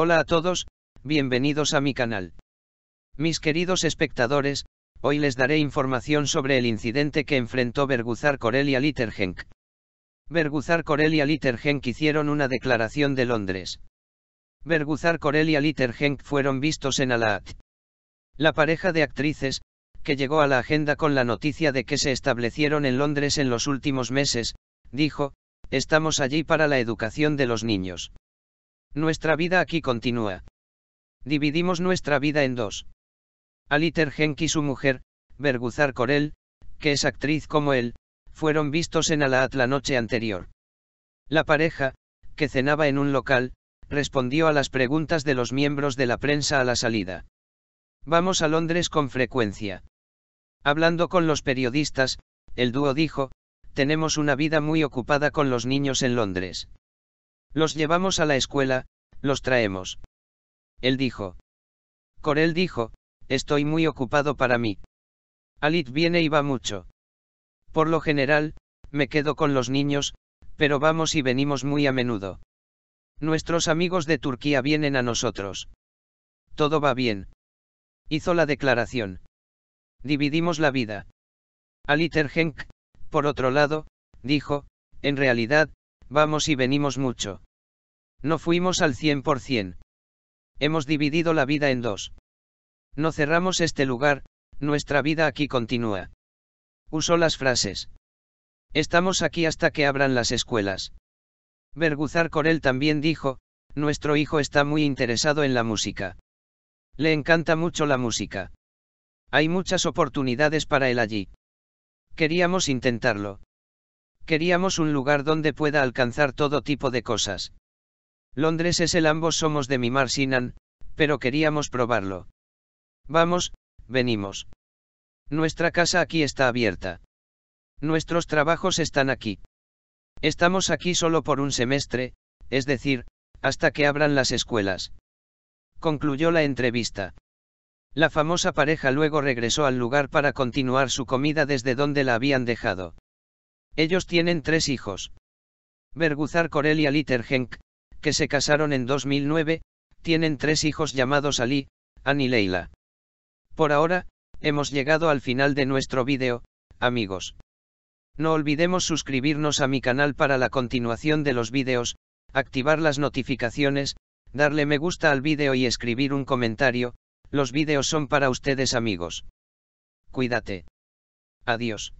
Hola a todos, bienvenidos a mi canal. Mis queridos espectadores, hoy les daré información sobre el incidente que enfrentó Berguzar Corelia Littergenk. Berguzar y Littergenk hicieron una declaración de Londres. Berguzar y Littergenk fueron vistos en Alaat. La pareja de actrices, que llegó a la agenda con la noticia de que se establecieron en Londres en los últimos meses, dijo, estamos allí para la educación de los niños. Nuestra vida aquí continúa. Dividimos nuestra vida en dos. Aliter Genk y su mujer, Berguzar Corel, que es actriz como él, fueron vistos en Alaat la noche anterior. La pareja, que cenaba en un local, respondió a las preguntas de los miembros de la prensa a la salida. Vamos a Londres con frecuencia. Hablando con los periodistas, el dúo dijo, tenemos una vida muy ocupada con los niños en Londres. Los llevamos a la escuela, los traemos. Él dijo. Corel dijo, estoy muy ocupado para mí. Alit viene y va mucho. Por lo general, me quedo con los niños, pero vamos y venimos muy a menudo. Nuestros amigos de Turquía vienen a nosotros. Todo va bien. Hizo la declaración. Dividimos la vida. Alit por otro lado, dijo, en realidad, Vamos y venimos mucho. No fuimos al 100%. Hemos dividido la vida en dos. No cerramos este lugar, nuestra vida aquí continúa. Usó las frases. Estamos aquí hasta que abran las escuelas. Berguzar Corel también dijo, nuestro hijo está muy interesado en la música. Le encanta mucho la música. Hay muchas oportunidades para él allí. Queríamos intentarlo. Queríamos un lugar donde pueda alcanzar todo tipo de cosas. Londres es el ambos somos de Mimar Sinan, pero queríamos probarlo. Vamos, venimos. Nuestra casa aquí está abierta. Nuestros trabajos están aquí. Estamos aquí solo por un semestre, es decir, hasta que abran las escuelas. Concluyó la entrevista. La famosa pareja luego regresó al lugar para continuar su comida desde donde la habían dejado. Ellos tienen tres hijos. Berguzar Corelia y que se casaron en 2009, tienen tres hijos llamados Ali, Ani y Leila. Por ahora, hemos llegado al final de nuestro vídeo, amigos. No olvidemos suscribirnos a mi canal para la continuación de los vídeos, activar las notificaciones, darle me gusta al vídeo y escribir un comentario, los vídeos son para ustedes amigos. Cuídate. Adiós.